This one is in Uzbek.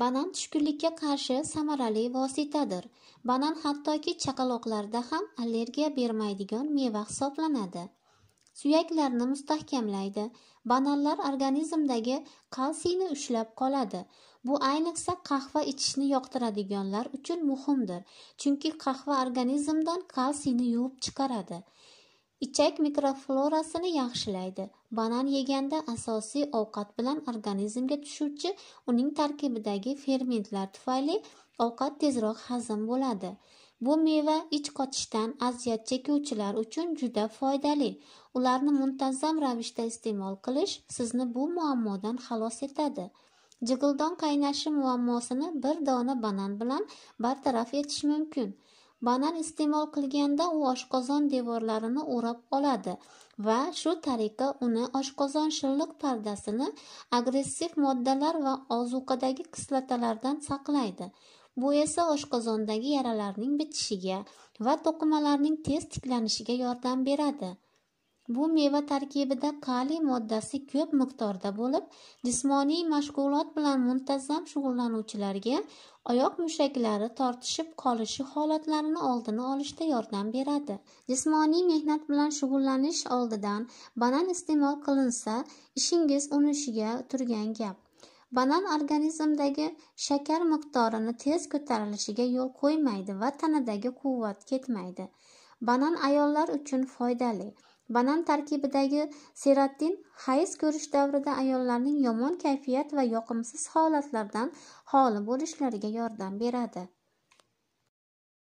Banan tushkunlikka qarshi samarali vositadir. Banan hattoki chaqaloqlarda ham allergiya bermaydigan meva hisoblanadi. Suyaklarni mustahkamlaydi. Bananlar organizmdagi kalsiyni ushlab qoladi. Bu ayniqsa qahva ichishni yoqtiradiganlar uchun muhimdir, chunki qahva organizmdan kalsiyni yuvib chiqaradi. ichak mikroflorasini yaxshilaydi banan yeganda asosiy ovqat bilan organizmga tushuvchi uning tarkibidagi fermentlar tufayli ovqat tezroq hazm bo'ladi bu meva ich qotishdan aziyat chekuvchilar uchun juda foydali ularni muntazam ravishda iste'mol qilish sizni bu muammodan xalos etadi jig'ildon qaynashi muammosini bir dona banan bilan bartaraf etish mumkin banan iste'mol qilganda u oshqozon devorlarini o'rab oladi va shu tariqa uni oshqozon shilliq pardasini agressiv moddalar va ozuqadagi kislotalardan saqlaydi bu esa oshqozondagi yaralarning bitishiga va to'qimalarning tez tiklanishiga yordam beradi bu meva tarkibida kaliy moddasi ko'p miqdorda bo'lib jismoniy mashg'ulot bilan muntazam shug'ullanuvchilarga oyoq mushaklari tortishib qolishi holatlarini oldini olishda yordam beradi jismoniy mehnat bilan shug'ullanish oldidan banan iste'mol qilinsa ishingiz unushiga turgan gap banan organizmdagi shakar miqdorini tez ko'tarilishiga yo'l qo'ymaydi va tanadagi quvvat ketmaydi banan ayollar uchun foydali banan tarkibidagi serotin hayz ko'rish davrida ayollarning yomon kayfiyat va yoqimsiz holatlardan xoli bo'lishlariga yordam beradi